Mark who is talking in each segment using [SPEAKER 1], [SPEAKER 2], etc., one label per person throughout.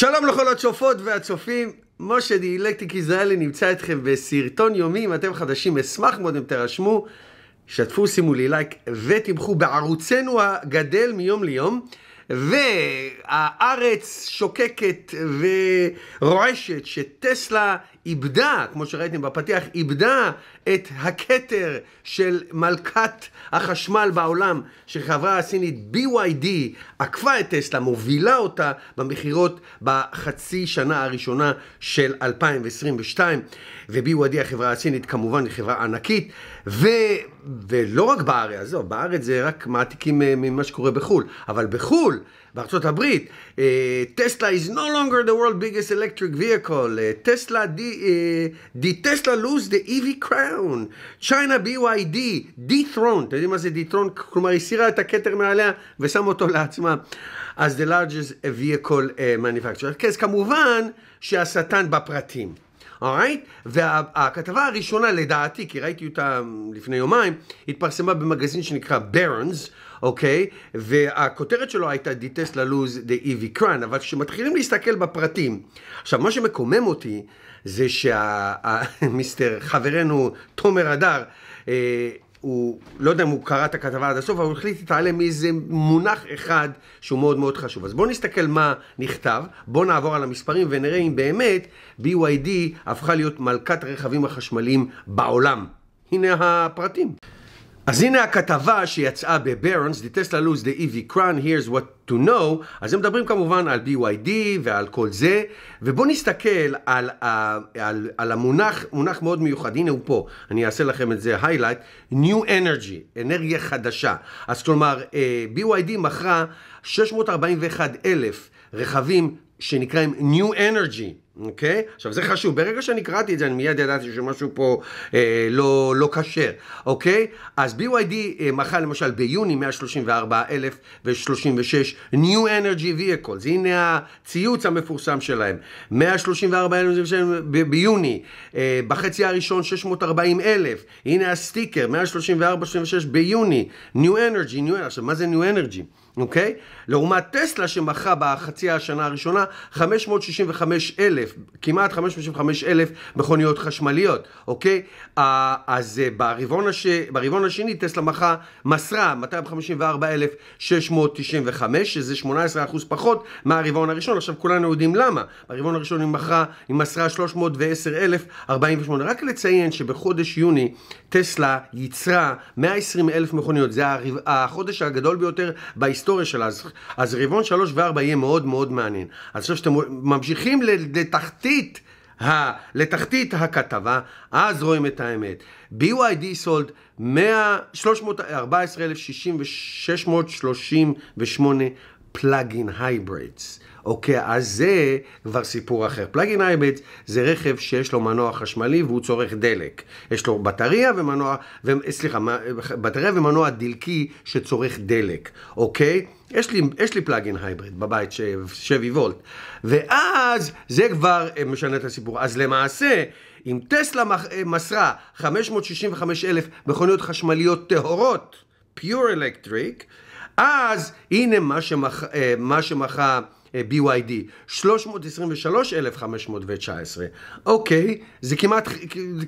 [SPEAKER 1] שלום לכל הצופות והצופים, משה דיאלקטיק יזרעאלי נמצא אתכם בסרטון יומי, אם אתם חדשים אשמח מאוד אם תרשמו, שתפו, שימו לי לייק ותמכו בערוצנו הגדל מיום ליום. והארץ שוקקת ורועשת שטסלה איבדה, כמו שראיתם בפתיח, איבדה את הכתר של מלכת החשמל בעולם, שחברה הסינית BYD עקפה את טסלה, מובילה אותה במכירות בחצי שנה הראשונה של 2022, ו-BYD החברה הסינית כמובן היא חברה ענקית, ו... ולא רק בארץ, עזוב, בארץ זה רק מעתיקים אה, ממה שקורה בחו"ל, אבל בחו"ל, בארצות הברית, אה, טסלה is no longer the world biggest electric vehicle, אה, טסלה די... uh, the Tesla lose the EV crown, China BYD, dethrone, אתם יודעים מה זה dethrone? כלומר הסירה את הכתר מעליה ושם אותו לעצמה. אז the largest vehicle uh, manufacturer. אז כמובן שהשטן בפרטים. אורייט? והכתבה הראשונה, לדעתי, כי ראיתי אותה לפני יומיים, התפרסמה במגזין שנקרא ברנס, אוקיי? והכותרת שלו הייתה דיטסט ללוז דה איבי Cran, אבל כשמתחילים להסתכל בפרטים, עכשיו, מה שמקומם אותי זה שמיסטר, חברנו תומר הדר, אה, הוא, לא יודע אם הוא קרא את הכתבה עד הסוף, אבל הוא החליט להתעלם מאיזה מונח אחד שהוא מאוד מאוד חשוב. אז בואו נסתכל מה נכתב, בואו נעבור על המספרים ונראה אם באמת BYD הפכה להיות מלכת הרכבים החשמליים בעולם. הנה הפרטים. אז הנה הכתבה שיצאה בברנס, The Tesla Lose the EV Crown, Here's What to Know, אז הם מדברים כמובן על BYD ועל כל זה, ובואו נסתכל על, על, על, על המונח, מונח מאוד מיוחד, הנה הוא פה, אני אעשה לכם את זה highlight, New Energy, אנרגיה חדשה. אז כלומר, אה, BYD מכרה 641 אלף רכבים שנקראים New Energy. אוקיי? Okay? עכשיו זה חשוב, ברגע שאני קראתי את זה אני מיד ידעתי שמשהו פה אה, לא, לא כשר, אוקיי? Okay? אז BYD אה, מכר למשל ביוני 134,036 New Energy Vehicles, הנה הציוץ המפורסם שלהם, 134,036 ביוני, אה, בחצי הראשון 640,000, הנה הסטיקר, 134,036 ביוני, New Energy, New Energy, עכשיו מה זה New Energy? אוקיי? Okay? לעומת טסלה שמכרה בחצי השנה הראשונה 565 אלף אלף, כמעט 535 אלף מכוניות חשמליות, אוקיי? אז אה, ברבעון, הש... ברבעון השני טסלה מחה, מסרה 254,695, שזה 18% פחות מהרבעון הראשון. עכשיו כולנו יודעים למה. ברבעון הראשון היא מכרה, היא מסרה 310,048. רק לציין שבחודש יוני טסלה ייצרה 120 אלף מכוניות. זה החודש הגדול ביותר בהיסטוריה שלה. אז, רבעון 3 ו-4 יהיה מאוד מאוד מעניין. אז עכשיו שאתם ממשיכים לתכנן לתחתית, ה, לתחתית הכתבה, אז רואים את האמת. BYD סולד 314,638 פלאגין הייברידס. אוקיי, אז זה כבר סיפור אחר. פלאגין הייברידס זה רכב שיש לו מנוע חשמלי והוא צורך דלק. יש לו בטריה ומנוע, ו... סליחה, בטריה ומנוע דלקי שצורך דלק, אוקיי? יש לי, יש לי פלאגין הייבריד בבית, ש... שווי וולט. ואז זה כבר אה, משנה את הסיפור. אז למעשה, אם טסלה אה, מסרה 565 אלף מכוניות חשמליות טהורות, pure electric, אז הנה מה שמחה, אה, מה שמחה אה, BYD, 323,519. אוקיי, זה כמעט,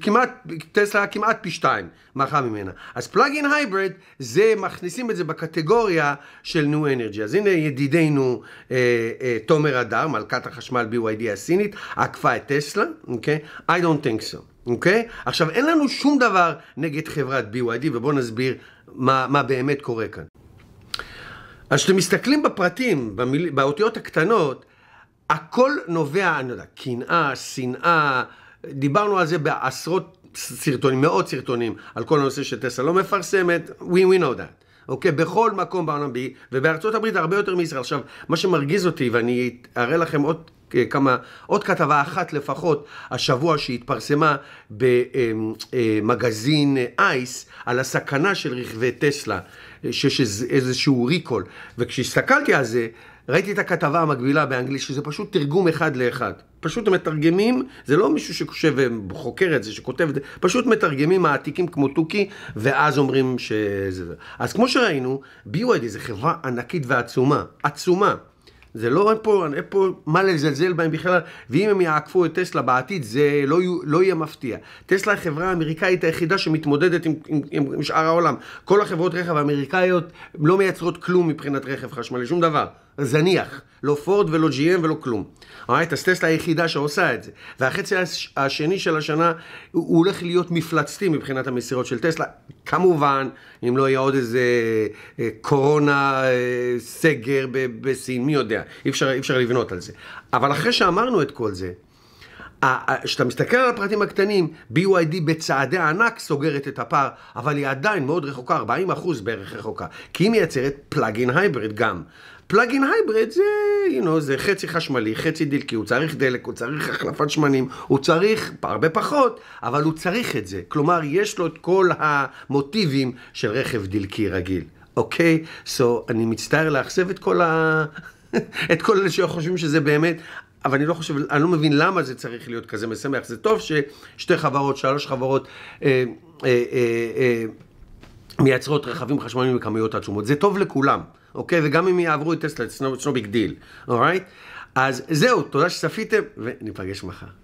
[SPEAKER 1] כמעט, טסלה כמעט פי שתיים מחה ממנה. אז פלאגין הייבריד, זה, מכניסים את זה בקטגוריה של ניו אנרג'י. אז הנה ידידנו אה, אה, תומר הדר, מלכת החשמל BYD הסינית, עקפה את טסלה, אוקיי? Okay? I don't think so. אוקיי? Okay? עכשיו, אין לנו שום דבר נגד חברת BYD, ובואו נסביר מה, מה באמת קורה כאן. אז כשאתם מסתכלים בפרטים, במיל... באותיות הקטנות, הכל נובע, אני לא יודע, קנאה, שנאה, דיברנו על זה בעשרות סרטונים, מאות סרטונים, על כל הנושא שטסה לא מפרסמת, we, we know that. אוקיי? בכל מקום בעולם, ובארצות הברית הרבה יותר מישראל. עכשיו, מה שמרגיז אותי, ואני אראה לכם עוד אה, כמה, עוד כתבה אחת לפחות, השבוע שהתפרסמה במגזין אמ, אה, אייס, על הסכנה של רכבי טסלה, שיש אה, איזשהו ריקול. וכשהסתכלתי על זה, ראיתי את הכתבה המקבילה באנגלית, שזה פשוט תרגום אחד לאחד. פשוט מתרגמים, זה לא מישהו שחושב וחוקר את זה, שכותב את זה, פשוט מתרגמים מעתיקים כמו תוכי, ואז אומרים שזה אז כמו שראינו, BYD זה חברה ענקית ועצומה, עצומה. זה לא, אין פה, אין פה מה לזלזל בהם בכלל, ואם הם יעקפו את טסלה בעתיד, זה לא, לא יהיה מפתיע. טסלה היא חברה האמריקאית היחידה שמתמודדת עם, עם, עם, עם שאר העולם. כל החברות רכב האמריקאיות לא מייצרות כלום מבחינת רכב חשמלי, שום דבר. זניח. לא פורד ולא GM ולא כלום. אורייט, אז טסלה היחידה שעושה את זה. והחצי השני של השנה הוא הולך להיות מפלצתי מבחינת המסירות של טסלה. כמובן, אם לא יהיה עוד איזה אה, קורונה, אה, סגר בסין, מי יודע. אי אפשר, אי אפשר לבנות על זה. אבל אחרי שאמרנו את כל זה, כשאתה מסתכל על הפרטים הקטנים, BYD בצעדי ענק סוגרת את הפער, אבל היא עדיין מאוד רחוקה, 40% בערך רחוקה, כי היא מייצרת פלאגין הייבריד גם. פלאגין הייבריד זה, you know, זה חצי חשמלי, חצי דלקי, הוא צריך דלק, הוא צריך החלפת שמנים, הוא צריך הרבה פחות, אבל הוא צריך את זה. כלומר, יש לו את כל המוטיבים של רכב דלקי רגיל, אוקיי? Okay? So, אני מצטער לאכזב את כל ה... את כל אלה שחושבים שזה באמת, אבל אני לא חושב, אני לא מבין למה זה צריך להיות כזה משמח. זה טוב ששתי חברות, שלוש חברות אה, אה, אה, מייצרות רכבים חשמליים בכמויות עצומות. זה טוב לכולם, אוקיי? וגם אם יעברו את טסלה, זה לא ביג דיל, אורייט? אז זהו, תודה שצפיתם, וניפגש מחר.